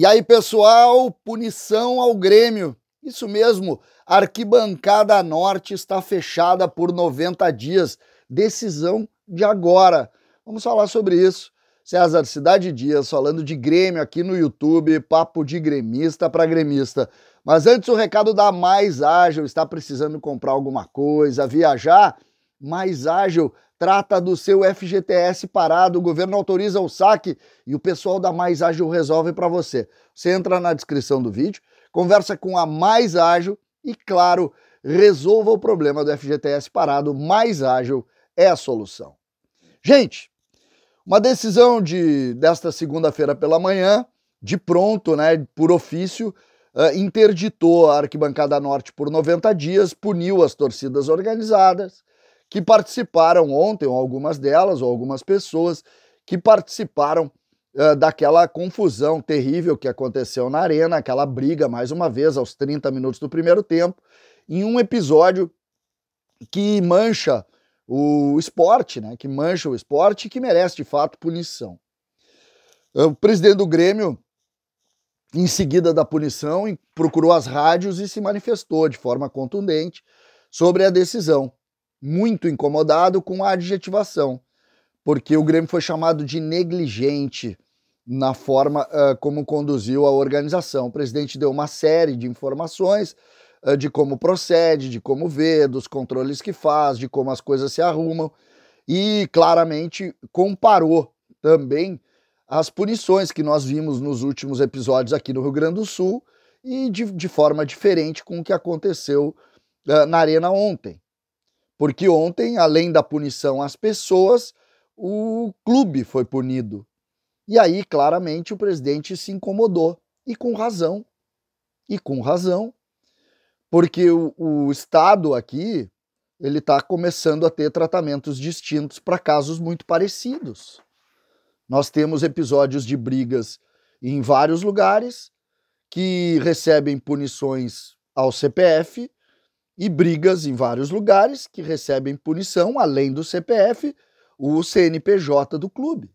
E aí, pessoal, punição ao Grêmio. Isso mesmo, a arquibancada norte está fechada por 90 dias. Decisão de agora. Vamos falar sobre isso. César Cidade Dias falando de Grêmio aqui no YouTube, papo de gremista para gremista. Mas antes o recado da Mais Ágil, está precisando comprar alguma coisa, viajar? mais ágil. Trata do seu FGTS parado, o governo autoriza o saque e o pessoal da Mais Ágil resolve para você. Você entra na descrição do vídeo, conversa com a Mais Ágil e, claro, resolva o problema do FGTS parado. Mais Ágil é a solução. Gente, uma decisão de desta segunda-feira pela manhã, de pronto, né, por ofício, uh, interditou a arquibancada norte por 90 dias, puniu as torcidas organizadas que participaram ontem, algumas delas, ou algumas pessoas que participaram uh, daquela confusão terrível que aconteceu na arena, aquela briga, mais uma vez, aos 30 minutos do primeiro tempo, em um episódio que mancha o esporte, né? Que mancha o esporte e que merece de fato punição. O presidente do Grêmio, em seguida da punição, procurou as rádios e se manifestou de forma contundente sobre a decisão muito incomodado com a adjetivação, porque o Grêmio foi chamado de negligente na forma uh, como conduziu a organização. O presidente deu uma série de informações uh, de como procede, de como vê, dos controles que faz, de como as coisas se arrumam e claramente comparou também as punições que nós vimos nos últimos episódios aqui no Rio Grande do Sul e de, de forma diferente com o que aconteceu uh, na Arena ontem. Porque ontem, além da punição às pessoas, o clube foi punido. E aí, claramente, o presidente se incomodou. E com razão. E com razão. Porque o, o Estado aqui ele está começando a ter tratamentos distintos para casos muito parecidos. Nós temos episódios de brigas em vários lugares que recebem punições ao CPF e brigas em vários lugares que recebem punição, além do CPF, o CNPJ do clube.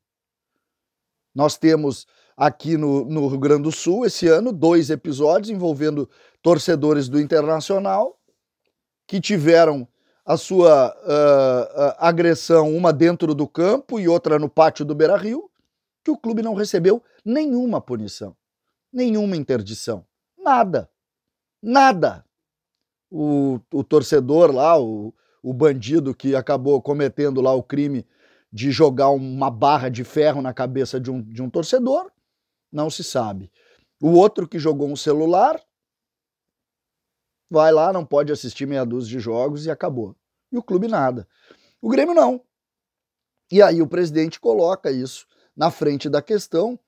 Nós temos aqui no, no, Rio Grande do Sul, esse ano, dois episódios envolvendo torcedores do Internacional que tiveram a sua uh, uh, agressão, uma dentro do campo e outra no pátio do Beira Rio, que o clube não recebeu nenhuma punição, nenhuma interdição, nada, nada o, o torcedor lá, o, o bandido que acabou cometendo lá o crime de jogar uma barra de ferro na cabeça de um, de um torcedor, não se sabe. O outro que jogou um celular, vai lá, não pode assistir meia dúzia de jogos e acabou. E o clube nada. O Grêmio não. E aí o presidente coloca isso na frente da questão.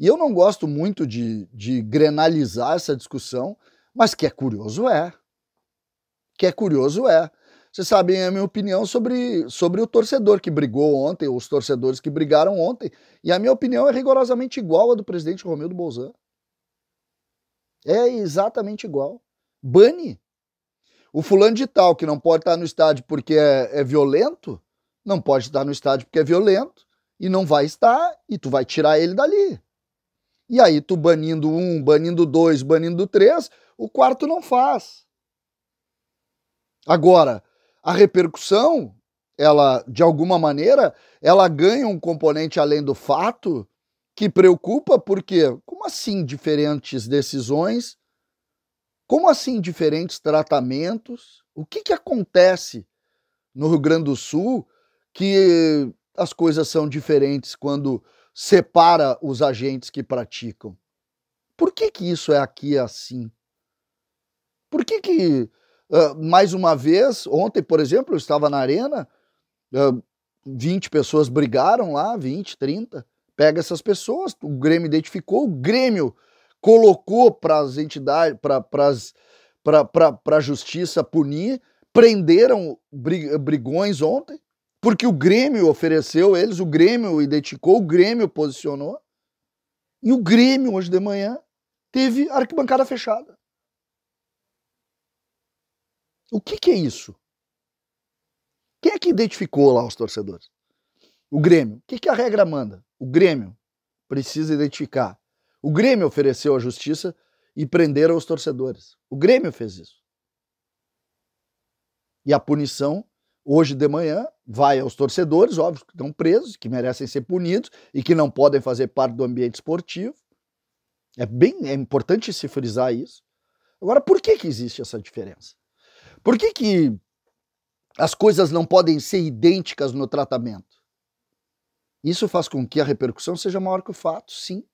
E eu não gosto muito de, de grenalizar essa discussão, mas que é curioso é que é curioso é. Vocês sabem é a minha opinião sobre, sobre o torcedor que brigou ontem, ou os torcedores que brigaram ontem, e a minha opinião é rigorosamente igual à do presidente Romildo Bolzan. É exatamente igual. Bane. O fulano de tal que não pode estar no estádio porque é, é violento, não pode estar no estádio porque é violento, e não vai estar, e tu vai tirar ele dali. E aí tu banindo um, banindo dois, banindo três, o quarto não faz. Agora, a repercussão, ela, de alguma maneira, ela ganha um componente além do fato que preocupa, porque como assim diferentes decisões? Como assim diferentes tratamentos? O que, que acontece no Rio Grande do Sul que as coisas são diferentes quando separa os agentes que praticam? Por que, que isso é aqui assim? Por que, que mais uma vez, ontem, por exemplo, eu estava na arena, uh, 20 pessoas brigaram lá, 20, 30. Pega essas pessoas, o Grêmio identificou, o Grêmio colocou para as entidades, para a justiça punir, prenderam brigões ontem, porque o Grêmio ofereceu eles, o Grêmio identificou, o Grêmio posicionou. E o Grêmio, hoje de manhã, teve arquibancada fechada. O que, que é isso? Quem é que identificou lá os torcedores? O Grêmio. O que, que a regra manda? O Grêmio precisa identificar. O Grêmio ofereceu à justiça e prenderam os torcedores. O Grêmio fez isso. E a punição, hoje de manhã, vai aos torcedores, óbvio, que estão presos, que merecem ser punidos e que não podem fazer parte do ambiente esportivo. É bem é importante se frisar isso. Agora, por que, que existe essa diferença? Por que, que as coisas não podem ser idênticas no tratamento? Isso faz com que a repercussão seja maior que o fato, sim.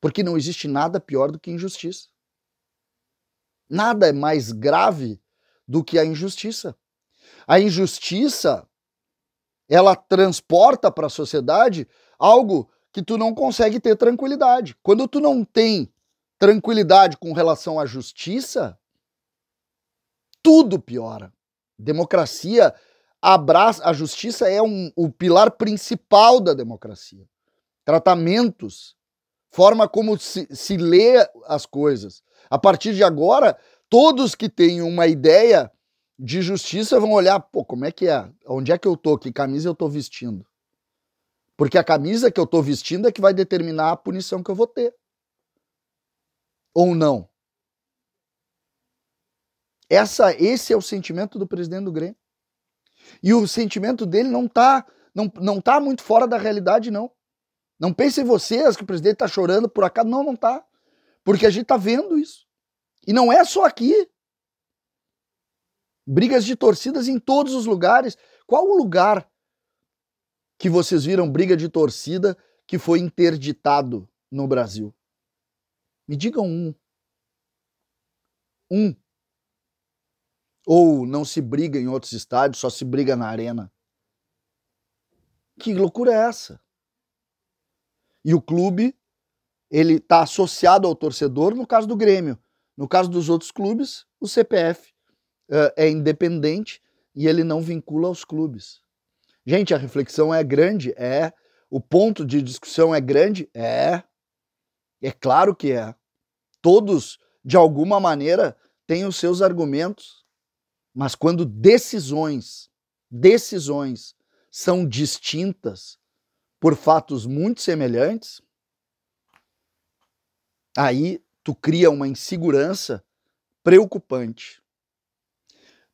Porque não existe nada pior do que injustiça. Nada é mais grave do que a injustiça. A injustiça, ela transporta para a sociedade algo que tu não consegue ter tranquilidade. Quando tu não tem tranquilidade com relação à justiça, tudo piora. Democracia abraça. A justiça é um, o pilar principal da democracia. Tratamentos, forma como se, se lê as coisas. A partir de agora, todos que têm uma ideia de justiça vão olhar, pô, como é que é? Onde é que eu tô? Que camisa eu tô vestindo? Porque a camisa que eu tô vestindo é que vai determinar a punição que eu vou ter. Ou não. Essa, esse é o sentimento do presidente do Grêmio. E o sentimento dele não tá, não, não tá muito fora da realidade, não. Não pensem vocês que o presidente tá chorando por acaso. Não, não tá. Porque a gente tá vendo isso. E não é só aqui. Brigas de torcidas em todos os lugares. Qual o lugar que vocês viram briga de torcida que foi interditado no Brasil? Me digam um. Um. Ou não se briga em outros estádios, só se briga na arena. Que loucura é essa? E o clube, ele está associado ao torcedor no caso do Grêmio. No caso dos outros clubes, o CPF uh, eh, é independente e ele não vincula aos clubes. Gente, a reflexão é grande? É. O ponto de discussão é grande? É. É claro que é. Todos, de alguma maneira, têm os seus argumentos. Mas quando decisões, decisões são distintas por fatos muito semelhantes, aí tu cria uma insegurança preocupante.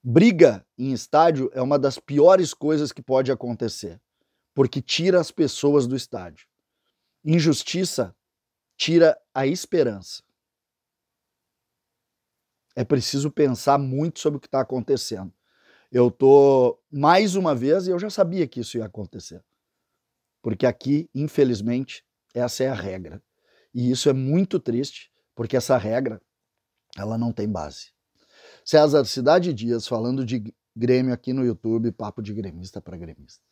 Briga em estádio é uma das piores coisas que pode acontecer, porque tira as pessoas do estádio. Injustiça tira a esperança é preciso pensar muito sobre o que está acontecendo. Eu tô mais uma vez, e eu já sabia que isso ia acontecer, porque aqui, infelizmente, essa é a regra. E isso é muito triste, porque essa regra ela não tem base. César Cidade Dias falando de Grêmio aqui no YouTube, papo de gremista para gremista.